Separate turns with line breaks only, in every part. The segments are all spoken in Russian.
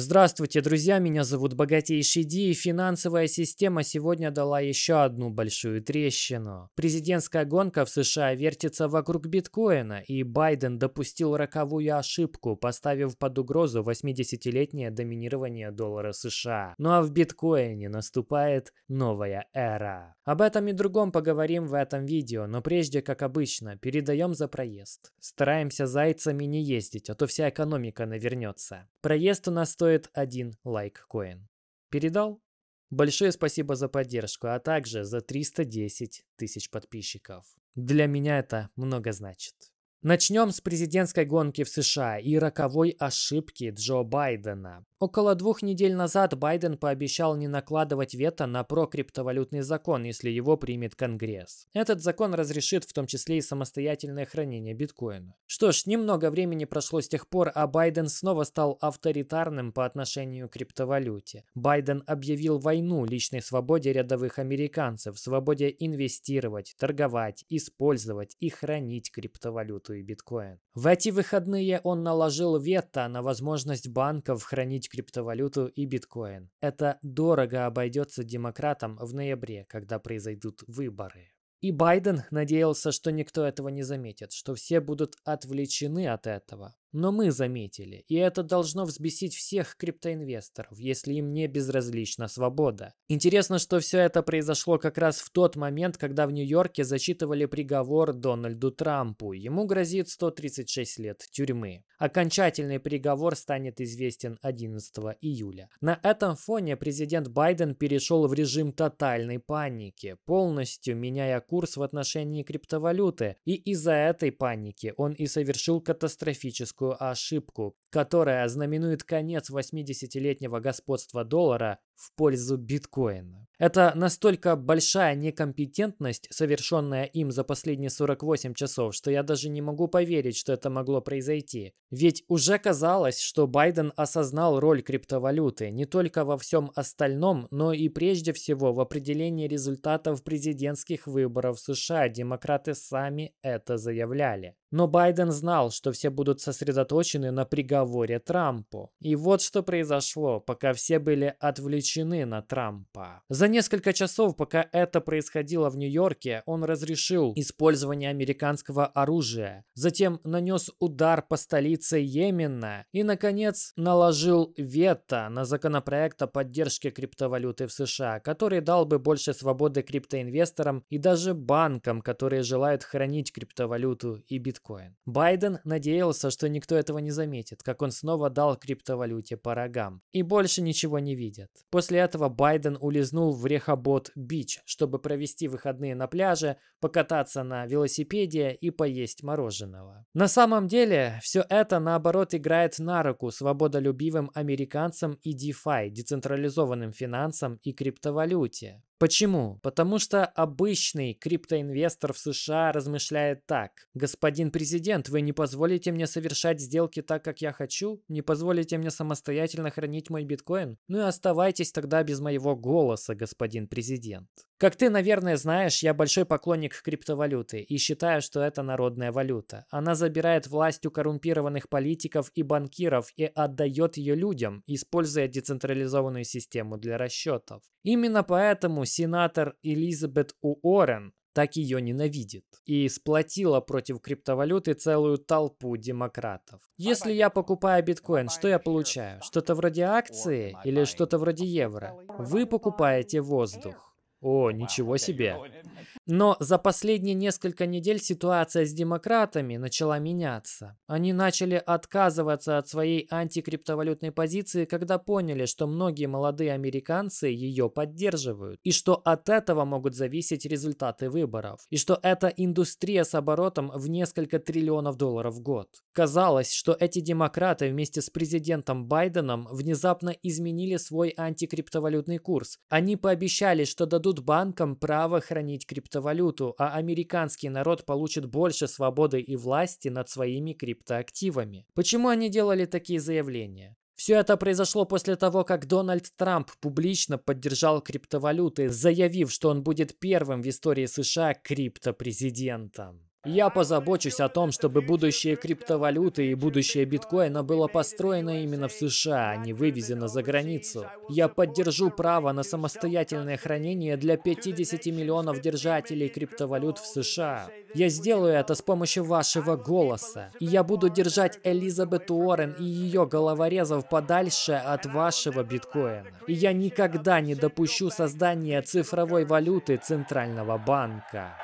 Здравствуйте, друзья, меня зовут Богатейший Ди, и финансовая система сегодня дала еще одну большую трещину. Президентская гонка в США вертится вокруг биткоина, и Байден допустил роковую ошибку, поставив под угрозу 80-летнее доминирование доллара США. Ну а в биткоине наступает новая эра. Об этом и другом поговорим в этом видео, но прежде, как обычно, передаем за проезд. Стараемся зайцами не ездить, а то вся экономика навернется. Проезд у нас стоит один лайк-коин. Передал? Большое спасибо за поддержку, а также за 310 тысяч подписчиков. Для меня это много значит. Начнем с президентской гонки в США и роковой ошибки Джо Байдена. Около двух недель назад Байден пообещал не накладывать вето на прокриптовалютный закон, если его примет Конгресс. Этот закон разрешит в том числе и самостоятельное хранение биткоина. Что ж, немного времени прошло с тех пор, а Байден снова стал авторитарным по отношению к криптовалюте. Байден объявил войну личной свободе рядовых американцев, свободе инвестировать, торговать, использовать и хранить криптовалюту и биткоин. В эти выходные он наложил вето на возможность банков хранить тысяч криптовалюту и биткоин. Это дорого обойдется демократам в ноябре, когда произойдут выборы. И Байден надеялся, что никто этого не заметит, что все будут отвлечены от этого. Но мы заметили, и это должно взбесить всех криптоинвесторов, если им не безразлична свобода. Интересно, что все это произошло как раз в тот момент, когда в Нью-Йорке зачитывали приговор Дональду Трампу. Ему грозит 136 лет тюрьмы. Окончательный приговор станет известен 11 июля. На этом фоне президент Байден перешел в режим тотальной паники, полностью меняя курс в отношении криптовалюты, и из-за этой паники он и совершил катастрофическую критическую ошибку, которая знаменует конец 80-летнего господства доллара в пользу биткоина. Это настолько большая некомпетентность, совершенная им за последние 48 часов, что я даже не могу поверить, что это могло произойти. Ведь уже казалось, что Байден осознал роль криптовалюты не только во всем остальном, но и прежде всего в определении результатов президентских выборов в США. Демократы сами это заявляли. Но Байден знал, что все будут сосредоточены на приговоре Трампу. И вот что произошло, пока все были отвлечены на Трампа. За за несколько часов, пока это происходило в Нью-Йорке, он разрешил использование американского оружия, затем нанес удар по столице Йемена и, наконец, наложил вето на законопроект о поддержке криптовалюты в США, который дал бы больше свободы криптоинвесторам и даже банкам, которые желают хранить криптовалюту и биткоин. Байден надеялся, что никто этого не заметит, как он снова дал криптовалюте по рогам. И больше ничего не видит. После этого Байден улизнул в Рехобот-Бич, чтобы провести выходные на пляже, покататься на велосипеде и поесть мороженого. На самом деле, все это, наоборот, играет на руку свободолюбивым американцам и DeFi, децентрализованным финансам и криптовалюте. Почему? Потому что обычный криптоинвестор в США размышляет так. Господин президент, вы не позволите мне совершать сделки так, как я хочу? Не позволите мне самостоятельно хранить мой биткоин? Ну и оставайтесь тогда без моего голоса, господин президент. Как ты, наверное, знаешь, я большой поклонник криптовалюты и считаю, что это народная валюта. Она забирает власть у коррумпированных политиков и банкиров и отдает ее людям, используя децентрализованную систему для расчетов. Именно поэтому сенатор Элизабет Уоррен так ее ненавидит и сплотила против криптовалюты целую толпу демократов. Если я покупаю биткоин, что я получаю? Что-то вроде акции или что-то вроде евро? Вы покупаете воздух. О, ничего себе. Но за последние несколько недель ситуация с демократами начала меняться. Они начали отказываться от своей антикриптовалютной позиции, когда поняли, что многие молодые американцы ее поддерживают, и что от этого могут зависеть результаты выборов, и что это индустрия с оборотом в несколько триллионов долларов в год. Казалось, что эти демократы вместе с президентом Байденом внезапно изменили свой антикриптовалютный курс. Они пообещали, что дадут дадут банкам право хранить криптовалюту, а американский народ получит больше свободы и власти над своими криптоактивами. Почему они делали такие заявления? Все это произошло после того, как Дональд Трамп публично поддержал криптовалюты, заявив, что он будет первым в истории США криптопрезидентом. Я позабочусь о том, чтобы будущее криптовалюты и будущее биткоина было построено именно в США, а не вывезено за границу. Я поддержу право на самостоятельное хранение для 50 миллионов держателей криптовалют в США. Я сделаю это с помощью вашего голоса. И я буду держать Элизабет Уоррен и ее головорезов подальше от вашего биткоина. И я никогда не допущу создания цифровой валюты Центрального банка.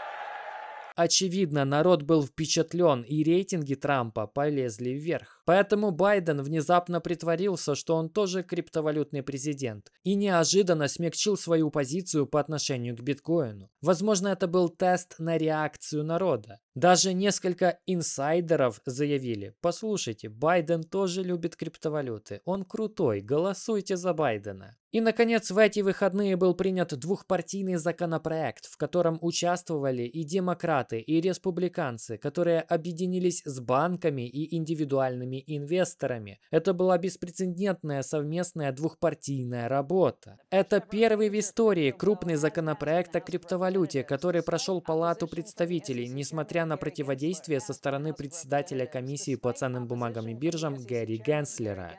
Очевидно, народ был впечатлен, и рейтинги Трампа полезли вверх. Поэтому Байден внезапно притворился, что он тоже криптовалютный президент и неожиданно смягчил свою позицию по отношению к биткоину. Возможно, это был тест на реакцию народа. Даже несколько инсайдеров заявили, послушайте, Байден тоже любит криптовалюты, он крутой, голосуйте за Байдена. И, наконец, в эти выходные был принят двухпартийный законопроект, в котором участвовали и демократы, и республиканцы, которые объединились с банками и индивидуальными компаниями инвесторами. Это была беспрецедентная совместная двухпартийная работа. Это первый в истории крупный а законопроект о криптовалюте, который прошел Палату представителей, несмотря на противодействие со стороны председателя комиссии по ценным бумагам и биржам Гэри Генслера.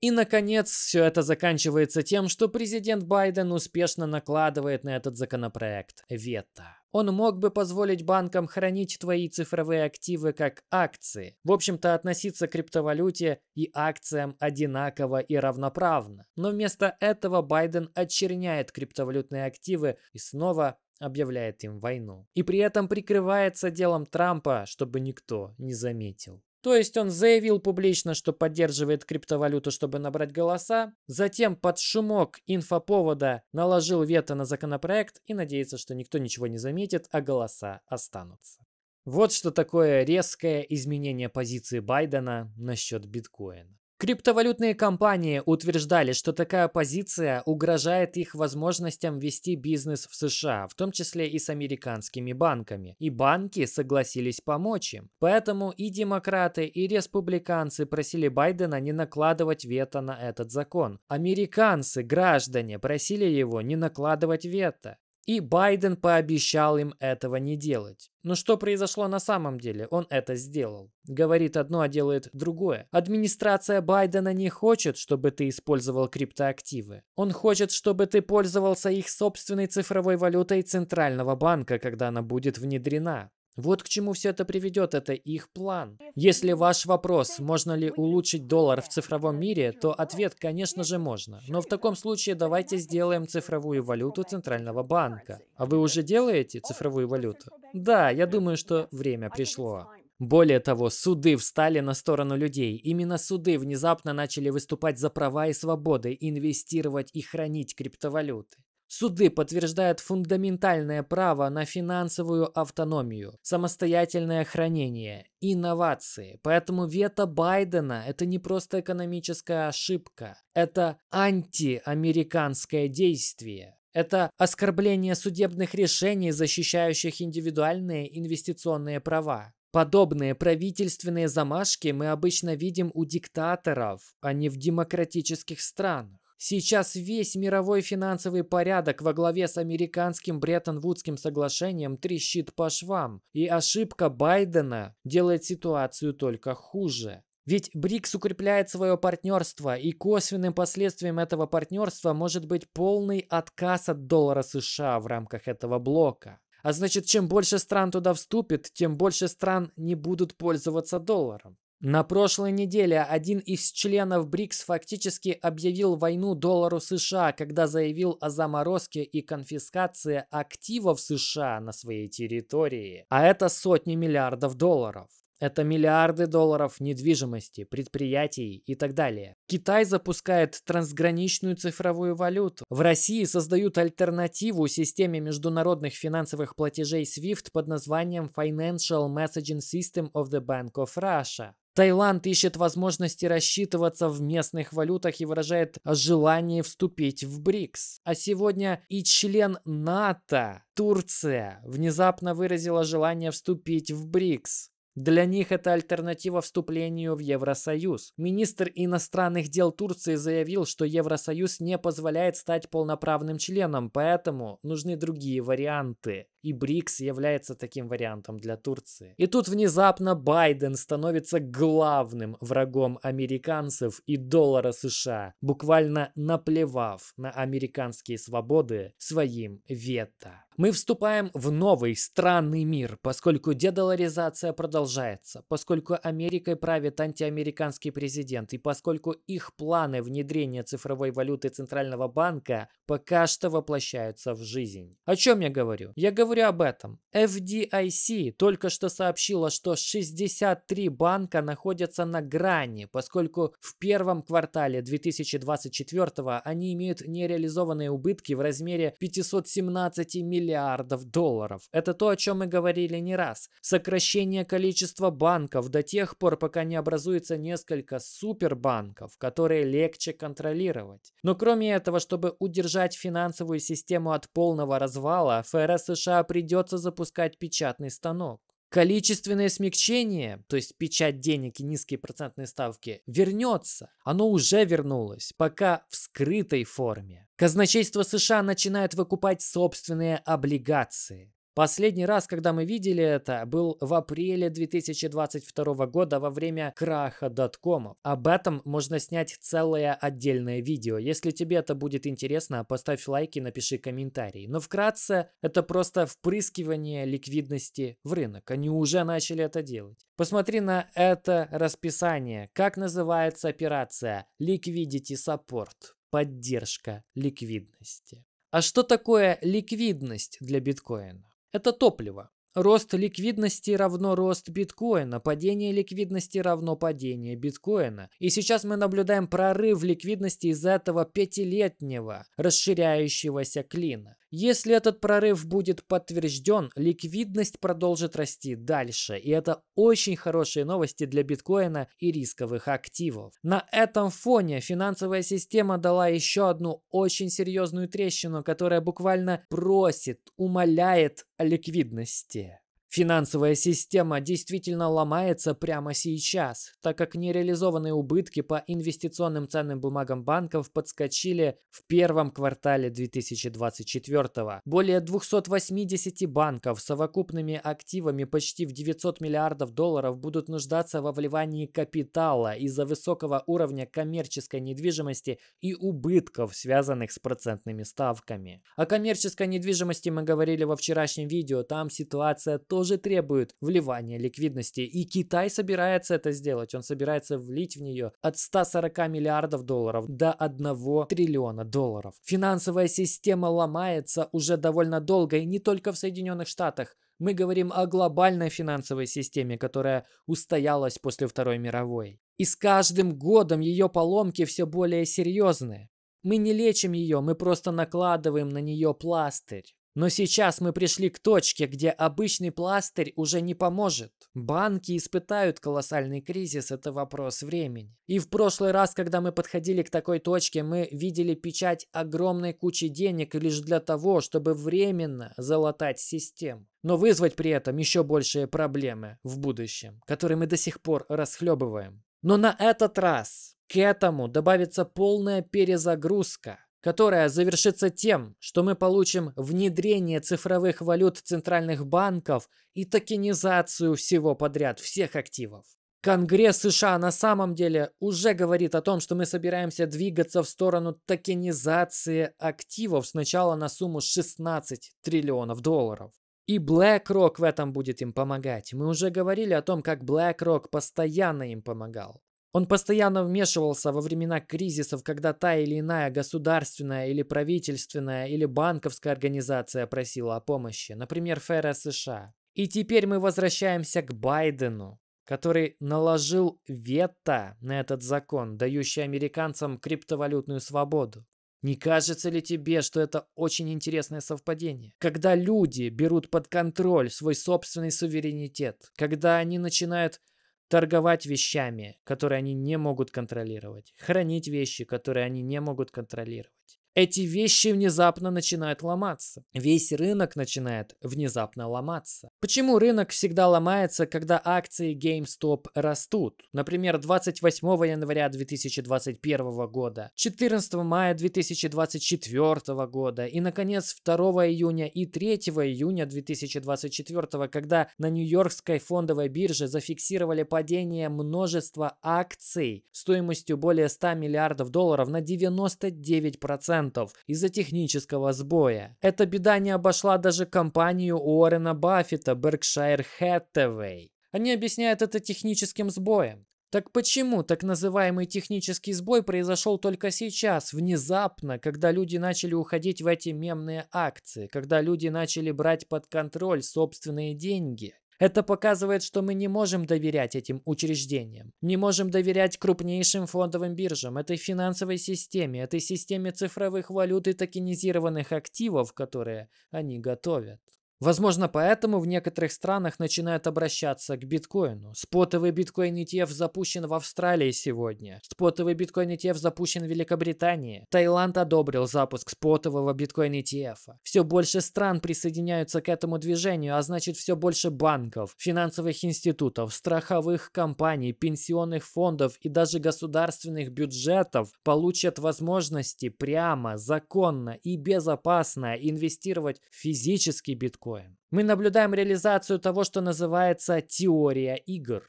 И, наконец, все это заканчивается тем, что президент Байден успешно накладывает на этот законопроект вето. Он мог бы позволить банкам хранить твои цифровые активы как акции. В общем-то, относиться к криптовалюте и акциям одинаково и равноправно. Но вместо этого Байден очерняет криптовалютные активы и снова объявляет им войну. И при этом прикрывается делом Трампа, чтобы никто не заметил. То есть он заявил публично, что поддерживает криптовалюту, чтобы набрать голоса, затем под шумок инфоповода наложил вето на законопроект и надеется, что никто ничего не заметит, а голоса останутся. Вот что такое резкое изменение позиции Байдена насчет биткоина. Криптовалютные компании утверждали, что такая позиция угрожает их возможностям вести бизнес в США, в том числе и с американскими банками. И банки согласились помочь им. Поэтому и демократы, и республиканцы просили Байдена не накладывать вето на этот закон. Американцы, граждане, просили его не накладывать вето. И Байден пообещал им этого не делать. Но что произошло на самом деле? Он это сделал. Говорит одно, а делает другое. Администрация Байдена не хочет, чтобы ты использовал криптоактивы. Он хочет, чтобы ты пользовался их собственной цифровой валютой Центрального банка, когда она будет внедрена. Вот к чему все это приведет, это их план. Э, Если ну, ваш вопрос, можно ли улучшить доллар в цифровом мире, э, то ну, а ответ, конечно же, можно. Но в таком случае давайте сделаем цифровую валюту Центрального банка. А вы уже э, делаете цифровую валюту? Да, я думаю, что время пришло. Более того, суды встали на сторону людей. Именно суды внезапно начали выступать за права и свободы, инвестировать и хранить криптовалюты. Суды подтверждают фундаментальное право на финансовую автономию, самостоятельное хранение, инновации. Поэтому вето Байдена – это не просто экономическая ошибка, это антиамериканское действие. Это оскорбление судебных решений, защищающих индивидуальные инвестиционные права. Подобные правительственные замашки мы обычно видим у диктаторов, а не в демократических странах. Сейчас весь мировой финансовый порядок во главе с американским Бреттон-Вудским соглашением трещит по швам, и ошибка Байдена делает ситуацию только хуже. Ведь БРИКС укрепляет свое партнерство, и косвенным последствием этого партнерства может быть полный отказ от доллара США в рамках этого блока. А значит, чем больше стран туда вступит, тем больше стран не будут пользоваться долларом. На прошлой неделе один из членов БРИКС фактически объявил войну доллару США, когда заявил о заморозке и конфискации активов США на своей территории. А это сотни миллиардов долларов. Это миллиарды долларов недвижимости, предприятий и так далее. Китай запускает трансграничную цифровую валюту. В России создают альтернативу системе международных финансовых платежей SWIFT под названием Financial Messaging System of the Bank of Russia. Таиланд ищет возможности рассчитываться в местных валютах и выражает желание вступить в БРИКС. А сегодня и член НАТО, Турция, внезапно выразила желание вступить в БРИКС. Для них это альтернатива вступлению в Евросоюз. Министр иностранных дел Турции заявил, что Евросоюз не позволяет стать полноправным членом, поэтому нужны другие варианты и БРИКС является таким вариантом для Турции. И тут внезапно Байден становится главным врагом американцев и доллара США, буквально наплевав на американские свободы своим вето. Мы вступаем в новый странный мир, поскольку дедоларизация продолжается, поскольку Америкой правит антиамериканский президент и поскольку их планы внедрения цифровой валюты Центрального банка пока что воплощаются в жизнь. О чем я говорю? Я говорю говоря об этом, FDIC только что сообщила, что 63 банка находятся на грани, поскольку в первом квартале 2024 они имеют нереализованные убытки в размере 517 миллиардов долларов. Это то, о чем мы говорили не раз. Сокращение количества банков до тех пор, пока не образуется несколько супербанков, которые легче контролировать. Но кроме этого, чтобы удержать финансовую систему от полного развала, ФРС США придется запускать печатный станок. Количественное смягчение, то есть печать денег и низкие процентные ставки, вернется. Оно уже вернулось, пока в скрытой форме. Казначейство США начинает выкупать собственные облигации. Последний раз, когда мы видели это, был в апреле 2022 года во время краха доткомов. Об этом можно снять целое отдельное видео. Если тебе это будет интересно, поставь лайк и напиши комментарий. Но вкратце, это просто впрыскивание ликвидности в рынок. Они уже начали это делать. Посмотри на это расписание. Как называется операция? Liquidity Support. Поддержка ликвидности. А что такое ликвидность для биткоина? Это топливо. Рост ликвидности равно рост биткоина, падение ликвидности равно падение биткоина. И сейчас мы наблюдаем прорыв ликвидности из этого пятилетнего расширяющегося клина. Если этот прорыв будет подтвержден, ликвидность продолжит расти дальше, и это очень хорошие новости для биткоина и рисковых активов. На этом фоне финансовая система дала еще одну очень серьезную трещину, которая буквально просит, умоляет о ликвидности. Финансовая система действительно ломается прямо сейчас, так как нереализованные убытки по инвестиционным ценным бумагам банков подскочили в первом квартале 2024 года. Более 280 банков с совокупными активами почти в 900 миллиардов долларов будут нуждаться во вливании капитала из-за высокого уровня коммерческой недвижимости и убытков, связанных с процентными ставками. О коммерческой недвижимости мы говорили во вчерашнем видео, там ситуация тоже уже требует вливания ликвидности. И Китай собирается это сделать. Он собирается влить в нее от 140 миллиардов долларов до 1 триллиона долларов. Финансовая система ломается уже довольно долго, и не только в Соединенных Штатах. Мы говорим о глобальной финансовой системе, которая устоялась после Второй мировой. И с каждым годом ее поломки все более серьезные. Мы не лечим ее, мы просто накладываем на нее пластырь. Но сейчас мы пришли к точке, где обычный пластырь уже не поможет. Банки испытают колоссальный кризис, это вопрос времени. И в прошлый раз, когда мы подходили к такой точке, мы видели печать огромной кучи денег лишь для того, чтобы временно залатать систему. Но вызвать при этом еще большие проблемы в будущем, которые мы до сих пор расхлебываем. Но на этот раз к этому добавится полная перезагрузка которая завершится тем, что мы получим внедрение цифровых валют центральных банков и токенизацию всего подряд, всех активов. Конгресс США на самом деле уже говорит о том, что мы собираемся двигаться в сторону токенизации активов сначала на сумму 16 триллионов долларов. И BlackRock в этом будет им помогать. Мы уже говорили о том, как BlackRock постоянно им помогал. Он постоянно вмешивался во времена кризисов, когда та или иная государственная или правительственная или банковская организация просила о помощи, например, ФРС США. И теперь мы возвращаемся к Байдену, который наложил вето на этот закон, дающий американцам криптовалютную свободу. Не кажется ли тебе, что это очень интересное совпадение? Когда люди берут под контроль свой собственный суверенитет, когда они начинают торговать вещами, которые они не могут контролировать, хранить вещи, которые они не могут контролировать эти вещи внезапно начинают ломаться. Весь рынок начинает внезапно ломаться. Почему рынок всегда ломается, когда акции GameStop растут? Например, 28 января 2021 года, 14 мая 2024 года и, наконец, 2 июня и 3 июня 2024, когда на Нью-Йоркской фондовой бирже зафиксировали падение множества акций стоимостью более 100 миллиардов долларов на 99% процентов из-за технического сбоя. Эта беда не обошла даже компанию Уоррена Баффета Berkshire Hathaway. Они объясняют это техническим сбоем. Так почему так называемый технический сбой произошел только сейчас, внезапно, когда люди начали уходить в эти мемные акции, когда люди начали брать под контроль собственные деньги? Это показывает, что мы не можем доверять этим учреждениям, не можем доверять крупнейшим фондовым биржам, этой финансовой системе, этой системе цифровых валют и токенизированных активов, которые они готовят. Возможно, поэтому в некоторых странах начинают обращаться к биткоину. Спотовый биткоин ETF запущен в Австралии сегодня. Спотовый биткоин ETF запущен в Великобритании. Таиланд одобрил запуск спотового биткоин ETF. Все больше стран присоединяются к этому движению, а значит все больше банков, финансовых институтов, страховых компаний, пенсионных фондов и даже государственных бюджетов получат возможности прямо, законно и безопасно инвестировать в физический биткоин биткоин. Мы наблюдаем реализацию того, что называется теория игр.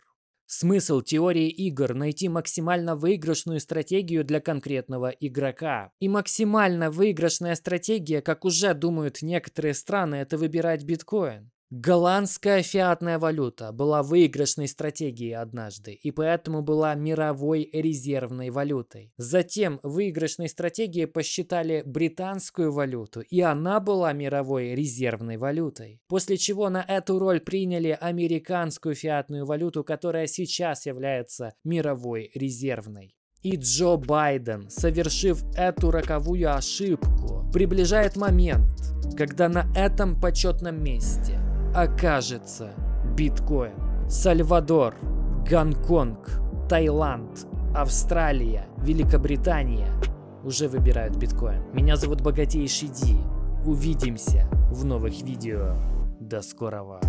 Смысл теории игр – найти максимально выигрышную стратегию для конкретного игрока. И максимально выигрышная стратегия, как уже думают некоторые страны, это выбирать биткоин. Голландская фиатная валюта была выигрышной стратегией однажды и поэтому была мировой резервной валютой. Затем выигрышной стратегией посчитали британскую валюту, и она была мировой резервной валютой. После чего на эту роль приняли американскую фиатную валюту, которая сейчас является мировой резервной. И Джо Байден, совершив эту роковую ошибку, приближает момент, когда на этом почетном месте окажется биткоин. Сальвадор, Гонконг, Таиланд, Австралия, Великобритания уже выбирают биткоин. Меня зовут Богатейший Ди. Увидимся в новых видео. До скорого.